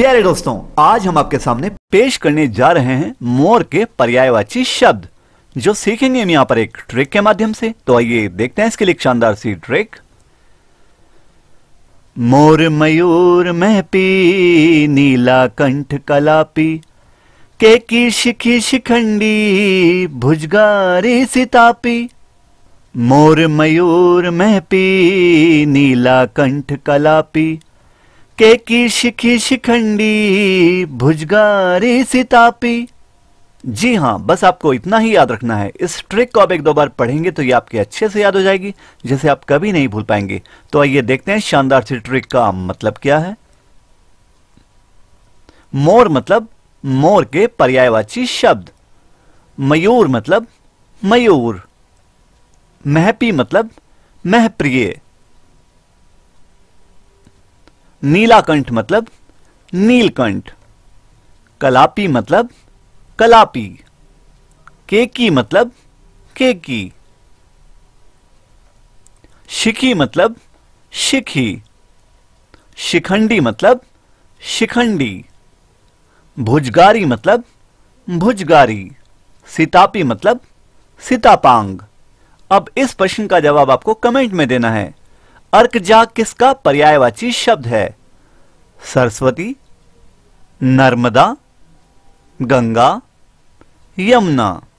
प्यारे दोस्तों आज हम आपके सामने पेश करने जा रहे हैं मोर के पर्यायवाची शब्द जो सीखेंगे हम यहाँ पर एक ट्रिक के माध्यम से तो आइए देखते हैं इसके लिए शानदार सी ट्रिक मोर मयूर में पी नीला कंठ कलापी के की शिखी शिखंडी भुजगारी सितापी मोर मयूर में पी नीला कंठ कलापी के की शिखी शिखंडी भुजगारी सितापी जी हाँ बस आपको इतना ही याद रखना है इस ट्रिक को आप एक दो बार पढ़ेंगे तो ये आपके अच्छे से याद हो जाएगी जिसे आप कभी नहीं भूल पाएंगे तो आइए देखते हैं शानदार सी ट्रिक का मतलब क्या है मोर मतलब मोर के पर्यायवाची शब्द मयूर मतलब मयूर महपी मतलब महप्रिय नीलाकंठ मतलब नीलकंठ कलापी मतलब कलापी केकी मतलब केकी शिखी मतलब शिखी शिखंडी मतलब शिखंडी भुजगारी मतलब भुजगारी सितापी मतलब सितापांग अब इस प्रश्न का जवाब आपको कमेंट में देना है अर्कजा किसका पर्यायवाची शब्द है सरस्वती नर्मदा गंगा यमुना